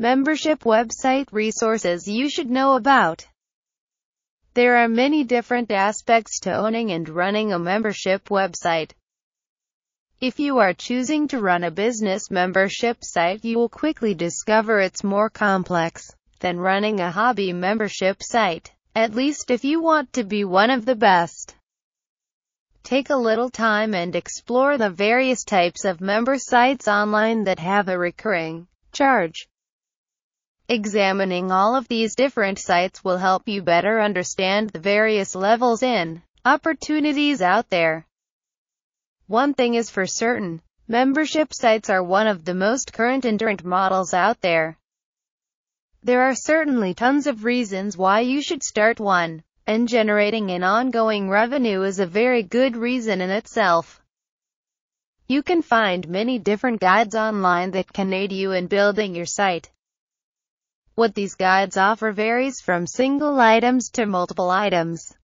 Membership website resources you should know about. There are many different aspects to owning and running a membership website. If you are choosing to run a business membership site you will quickly discover it's more complex than running a hobby membership site, at least if you want to be one of the best. Take a little time and explore the various types of member sites online that have a recurring charge. Examining all of these different sites will help you better understand the various levels and opportunities out there. One thing is for certain, membership sites are one of the most current and current models out there. There are certainly tons of reasons why you should start one, and generating an ongoing revenue is a very good reason in itself. You can find many different guides online that can aid you in building your site. What these guides offer varies from single items to multiple items.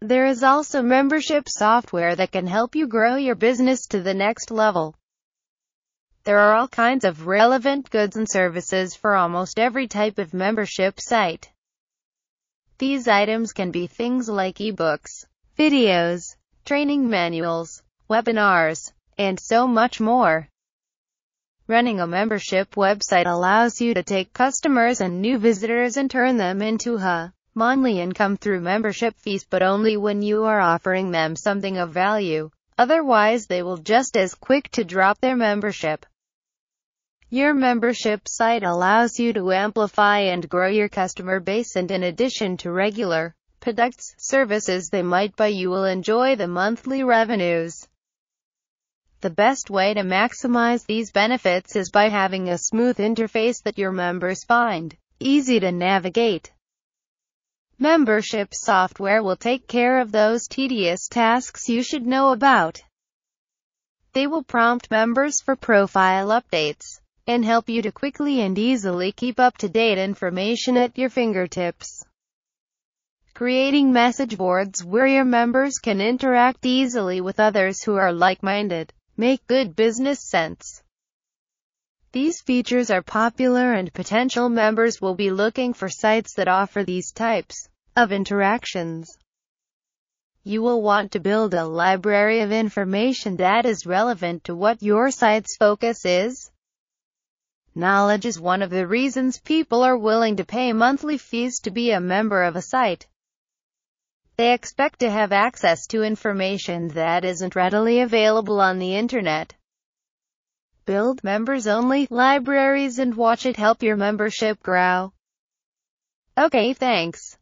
There is also membership software that can help you grow your business to the next level. There are all kinds of relevant goods and services for almost every type of membership site. These items can be things like ebooks, videos, training manuals, webinars, and so much more. Running a membership website allows you to take customers and new visitors and turn them into a monthly income through membership fees but only when you are offering them something of value. Otherwise they will just as quick to drop their membership. Your membership site allows you to amplify and grow your customer base and in addition to regular products, services they might buy you will enjoy the monthly revenues. The best way to maximize these benefits is by having a smooth interface that your members find easy to navigate. Membership software will take care of those tedious tasks you should know about. They will prompt members for profile updates and help you to quickly and easily keep up to date information at your fingertips. Creating message boards where your members can interact easily with others who are like-minded make good business sense. These features are popular and potential members will be looking for sites that offer these types of interactions. You will want to build a library of information that is relevant to what your site's focus is. Knowledge is one of the reasons people are willing to pay monthly fees to be a member of a site. They expect to have access to information that isn't readily available on the internet. Build members-only libraries and watch it help your membership grow. Okay, thanks.